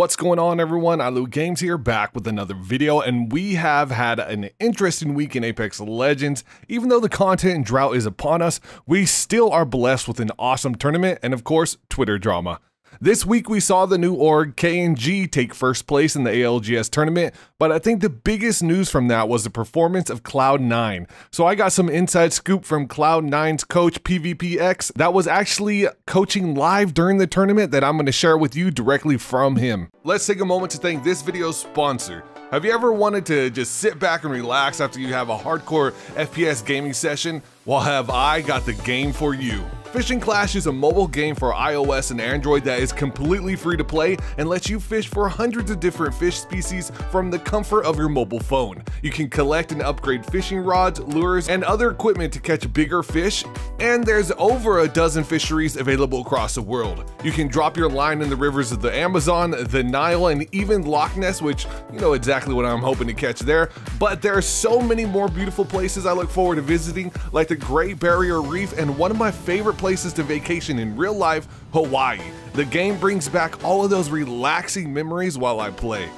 What's going on everyone? Ilu Games here back with another video and we have had an interesting week in Apex Legends. Even though the content drought is upon us, we still are blessed with an awesome tournament and of course Twitter drama. This week we saw the new org K&G take first place in the ALGS tournament, but I think the biggest news from that was the performance of Cloud9. So I got some inside scoop from Cloud9's coach PVPX that was actually coaching live during the tournament that I'm going to share with you directly from him. Let's take a moment to thank this video's sponsor. Have you ever wanted to just sit back and relax after you have a hardcore FPS gaming session? Well, have I got the game for you. Fishing Clash is a mobile game for iOS and Android that is completely free to play and lets you fish for hundreds of different fish species from the comfort of your mobile phone. You can collect and upgrade fishing rods, lures, and other equipment to catch bigger fish, and there's over a dozen fisheries available across the world. You can drop your line in the rivers of the Amazon, the Nile, and even Loch Ness, which you know exactly what I'm hoping to catch there, but there are so many more beautiful places I look forward to visiting, like the Great Barrier Reef and one of my favorite places to vacation in real life, Hawaii. The game brings back all of those relaxing memories while I play.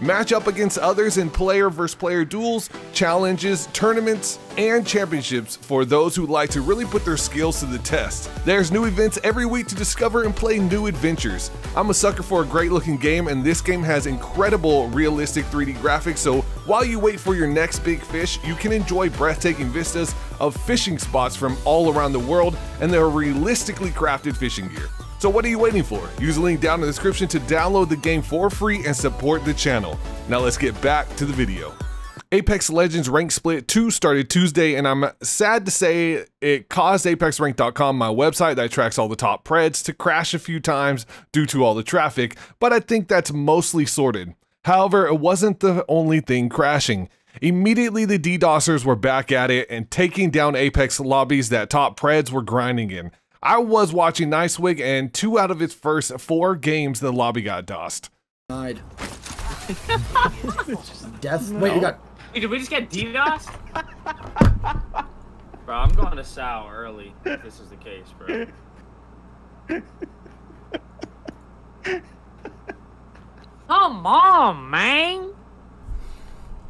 Match up against others in player versus player duels, challenges, tournaments, and championships for those who like to really put their skills to the test. There's new events every week to discover and play new adventures. I'm a sucker for a great looking game, and this game has incredible realistic 3D graphics, so while you wait for your next big fish, you can enjoy breathtaking vistas of fishing spots from all around the world and their realistically crafted fishing gear. So what are you waiting for? Use the link down in the description to download the game for free and support the channel. Now let's get back to the video. Apex Legends Rank Split 2 started Tuesday, and I'm sad to say it caused ApexRank.com, my website that tracks all the top preds, to crash a few times due to all the traffic, but I think that's mostly sorted. However, it wasn't the only thing crashing. Immediately, the DDoSers were back at it and taking down Apex lobbies that top Preds were grinding in. I was watching Nicewig, and two out of its first four games, the lobby got dosed. Died. Death? No. Wait, you got... Wait, did we just get DDoSed? bro, I'm going to sow early if this is the case, bro. Come on, man.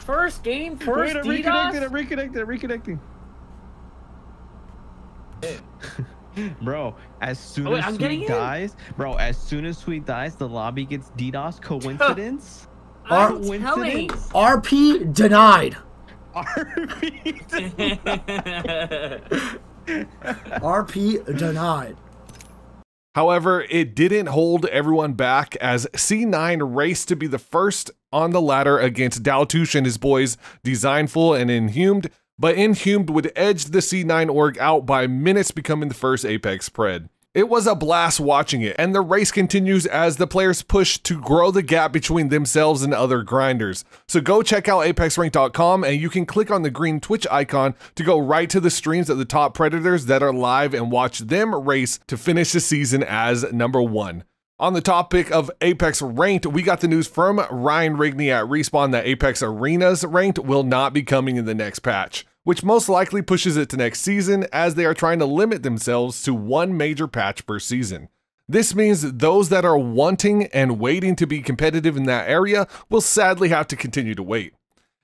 First game, first Wait, I'm reconnected, I'm reconnected, I'm reconnecting. bro, as soon oh, wait, as I'm Sweet dies, in. bro, as soon as Sweet dies, the lobby gets DDoS. Coincidence? R coincidence? RP denied. RP denied. RP denied. However, it didn't hold everyone back as C9 raced to be the first on the ladder against Daltush and his boys Designful and Inhumed, but Inhumed would edge the C9 org out by minutes becoming the first Apex Pred. It was a blast watching it, and the race continues as the players push to grow the gap between themselves and other grinders. So go check out apexrank.com and you can click on the green Twitch icon to go right to the streams of the top predators that are live and watch them race to finish the season as number one. On the topic of Apex Ranked, we got the news from Ryan Rigney at Respawn that Apex Arenas Ranked will not be coming in the next patch which most likely pushes it to next season as they are trying to limit themselves to one major patch per season. This means those that are wanting and waiting to be competitive in that area will sadly have to continue to wait.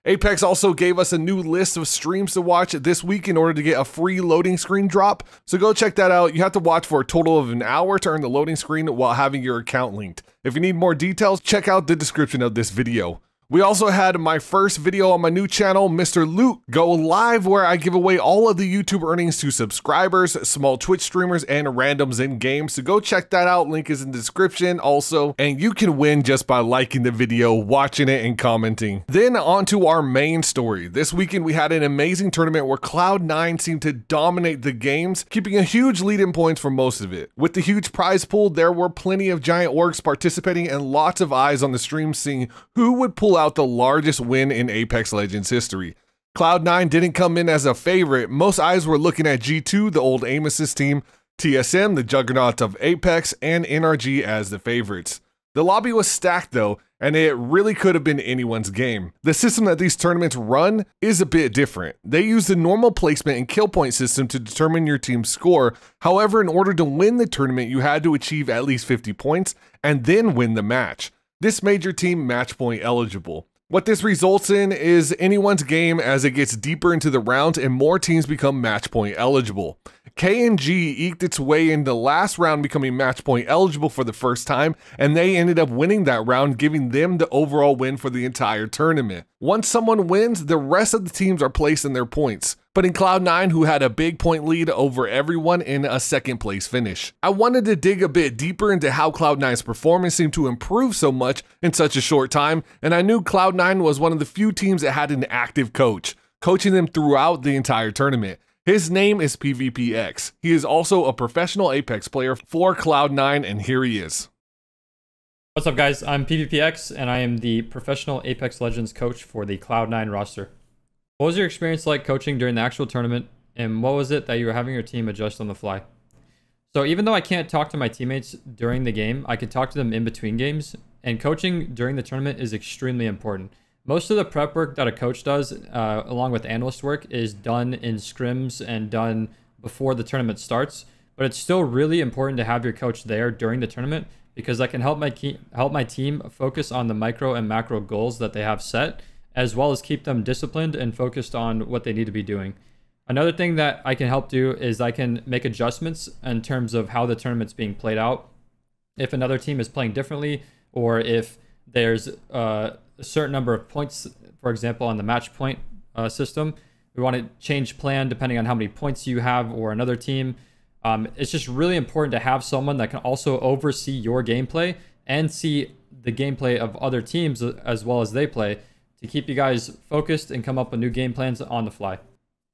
Apex also gave us a new list of streams to watch this week in order to get a free loading screen drop, so go check that out. You have to watch for a total of an hour to earn the loading screen while having your account linked. If you need more details, check out the description of this video. We also had my first video on my new channel, Mr. Loot, go live where I give away all of the YouTube earnings to subscribers, small Twitch streamers, and randoms in games. So go check that out. Link is in the description also. And you can win just by liking the video, watching it, and commenting. Then on to our main story. This weekend, we had an amazing tournament where Cloud9 seemed to dominate the games, keeping a huge lead in points for most of it. With the huge prize pool, there were plenty of giant orgs participating and lots of eyes on the stream seeing who would pull out the largest win in Apex Legends history. Cloud9 didn't come in as a favorite. Most eyes were looking at G2, the old aim assist team, TSM, the juggernaut of Apex, and NRG as the favorites. The lobby was stacked though, and it really could have been anyone's game. The system that these tournaments run is a bit different. They use the normal placement and kill point system to determine your team's score. However, in order to win the tournament, you had to achieve at least 50 points and then win the match this made your team match point eligible. What this results in is anyone's game as it gets deeper into the round and more teams become match point eligible. K&G eked its way in the last round becoming match point eligible for the first time, and they ended up winning that round, giving them the overall win for the entire tournament. Once someone wins, the rest of the teams are placed in their points but in Cloud9, who had a big point lead over everyone in a second place finish. I wanted to dig a bit deeper into how Cloud9's performance seemed to improve so much in such a short time, and I knew Cloud9 was one of the few teams that had an active coach, coaching them throughout the entire tournament. His name is PvPX. He is also a professional Apex player for Cloud9, and here he is. What's up, guys? I'm PvPX, and I am the professional Apex Legends coach for the Cloud9 roster. What was your experience like coaching during the actual tournament, and what was it that you were having your team adjust on the fly? So even though I can't talk to my teammates during the game, I can talk to them in between games, and coaching during the tournament is extremely important. Most of the prep work that a coach does, uh, along with analyst work, is done in scrims and done before the tournament starts. But it's still really important to have your coach there during the tournament because that can help my help my team focus on the micro and macro goals that they have set as well as keep them disciplined and focused on what they need to be doing. Another thing that I can help do is I can make adjustments in terms of how the tournament's being played out. If another team is playing differently, or if there's uh, a certain number of points, for example, on the match point uh, system, we want to change plan depending on how many points you have or another team. Um, it's just really important to have someone that can also oversee your gameplay and see the gameplay of other teams as well as they play to keep you guys focused and come up with new game plans on the fly.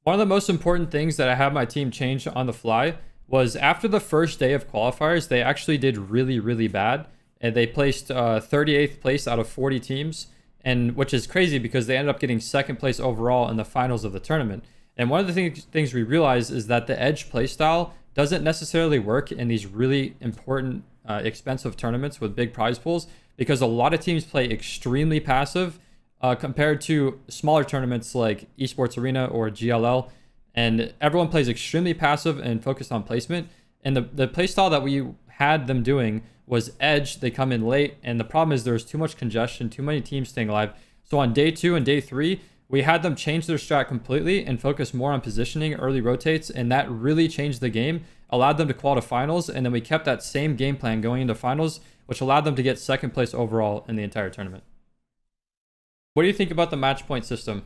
One of the most important things that I had my team change on the fly was after the first day of qualifiers, they actually did really, really bad. And they placed uh, 38th place out of 40 teams, and which is crazy because they ended up getting second place overall in the finals of the tournament. And one of the things we realized is that the edge playstyle doesn't necessarily work in these really important, uh, expensive tournaments with big prize pools because a lot of teams play extremely passive uh, compared to smaller tournaments like Esports Arena or GLL. And everyone plays extremely passive and focused on placement. And the, the play style that we had them doing was edge. They come in late. And the problem is there's too much congestion, too many teams staying alive. So on day two and day three, we had them change their strat completely and focus more on positioning early rotates. And that really changed the game, allowed them to qualify to finals. And then we kept that same game plan going into finals, which allowed them to get second place overall in the entire tournament. What do you think about the match point system?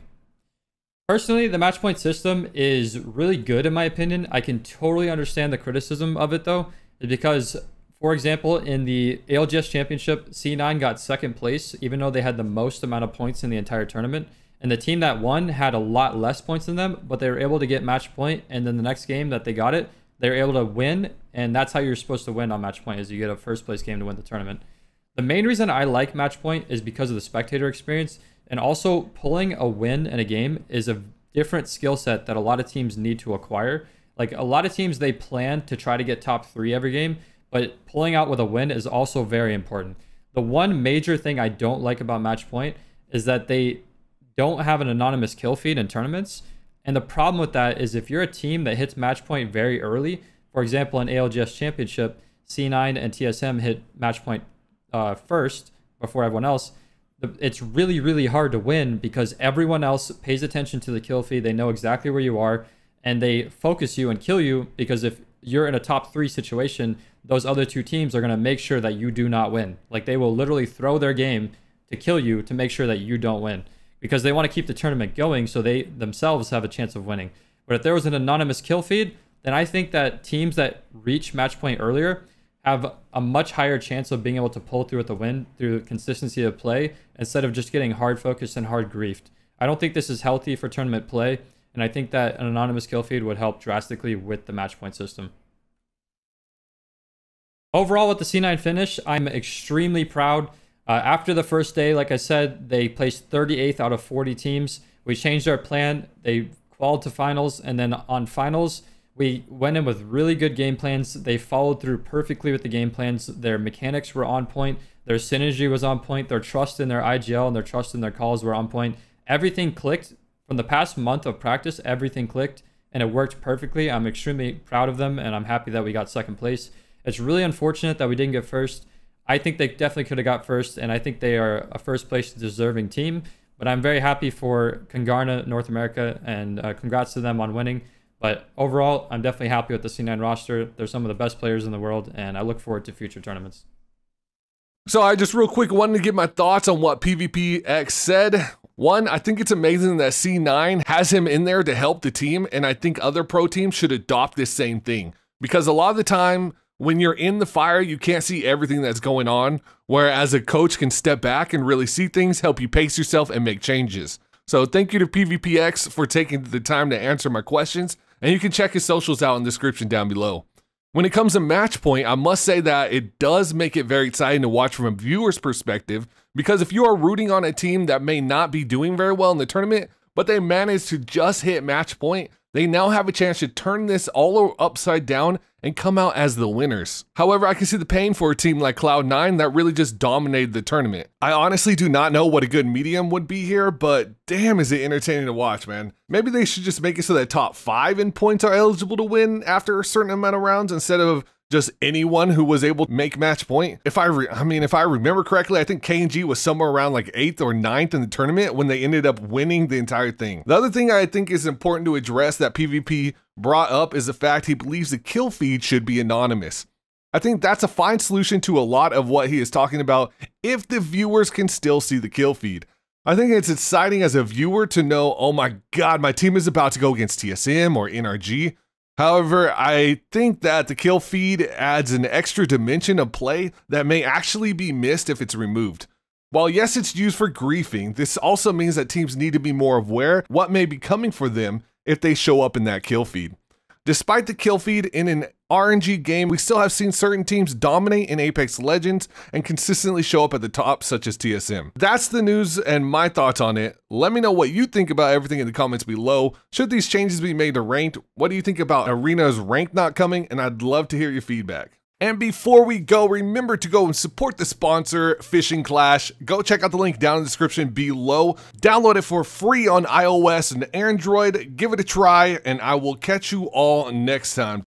Personally, the match point system is really good in my opinion. I can totally understand the criticism of it though, because for example, in the ALGS Championship, C9 got second place, even though they had the most amount of points in the entire tournament. And the team that won had a lot less points than them, but they were able to get match point. And then the next game that they got it, they were able to win. And that's how you're supposed to win on match point is you get a first place game to win the tournament. The main reason I like match point is because of the spectator experience and also, pulling a win in a game is a different skill set that a lot of teams need to acquire. Like a lot of teams, they plan to try to get top three every game, but pulling out with a win is also very important. The one major thing I don't like about Matchpoint is that they don't have an anonymous kill feed in tournaments. And the problem with that is if you're a team that hits Matchpoint very early, for example, in ALGS Championship, C9 and TSM hit Matchpoint uh, first before everyone else it's really really hard to win because everyone else pays attention to the kill feed they know exactly where you are and they focus you and kill you because if you're in a top three situation those other two teams are going to make sure that you do not win like they will literally throw their game to kill you to make sure that you don't win because they want to keep the tournament going so they themselves have a chance of winning but if there was an anonymous kill feed then i think that teams that reach match point earlier have a much higher chance of being able to pull through with the win through consistency of play instead of just getting hard focused and hard griefed. I don't think this is healthy for tournament play, and I think that an anonymous kill feed would help drastically with the match point system. Overall, with the C9 finish, I'm extremely proud. Uh, after the first day, like I said, they placed 38th out of 40 teams. We changed our plan. They qualified to finals, and then on finals, we went in with really good game plans. They followed through perfectly with the game plans. Their mechanics were on point. Their synergy was on point. Their trust in their IGL and their trust in their calls were on point. Everything clicked from the past month of practice. Everything clicked and it worked perfectly. I'm extremely proud of them and I'm happy that we got second place. It's really unfortunate that we didn't get first. I think they definitely could have got first, and I think they are a first place deserving team. But I'm very happy for Congarna North America, and uh, congrats to them on winning. But overall, I'm definitely happy with the C9 roster. They're some of the best players in the world, and I look forward to future tournaments. So I just real quick wanted to get my thoughts on what PvPX said. One, I think it's amazing that C9 has him in there to help the team, and I think other pro teams should adopt this same thing. Because a lot of the time, when you're in the fire, you can't see everything that's going on, whereas a coach can step back and really see things, help you pace yourself, and make changes. So thank you to PvPX for taking the time to answer my questions. And you can check his socials out in the description down below. When it comes to match point, I must say that it does make it very exciting to watch from a viewer's perspective because if you are rooting on a team that may not be doing very well in the tournament, but they manage to just hit match point, they now have a chance to turn this all upside down and come out as the winners. However, I can see the pain for a team like Cloud9 that really just dominated the tournament. I honestly do not know what a good medium would be here, but damn is it entertaining to watch, man. Maybe they should just make it so that top five in points are eligible to win after a certain amount of rounds instead of just anyone who was able to make match point. If I, re- I mean, if I remember correctly, I think KNG was somewhere around like eighth or ninth in the tournament when they ended up winning the entire thing. The other thing I think is important to address that PvP brought up is the fact he believes the kill feed should be anonymous. I think that's a fine solution to a lot of what he is talking about if the viewers can still see the kill feed. I think it's exciting as a viewer to know, oh my god, my team is about to go against TSM or NRG However, I think that the kill feed adds an extra dimension of play that may actually be missed if it's removed. While yes, it's used for griefing, this also means that teams need to be more aware what may be coming for them if they show up in that kill feed. Despite the kill feed in an RNG game, we still have seen certain teams dominate in Apex Legends and consistently show up at the top, such as TSM. That's the news and my thoughts on it. Let me know what you think about everything in the comments below. Should these changes be made to ranked? What do you think about Arena's rank not coming? And I'd love to hear your feedback. And before we go, remember to go and support the sponsor, Fishing Clash. Go check out the link down in the description below. Download it for free on iOS and Android. Give it a try, and I will catch you all next time.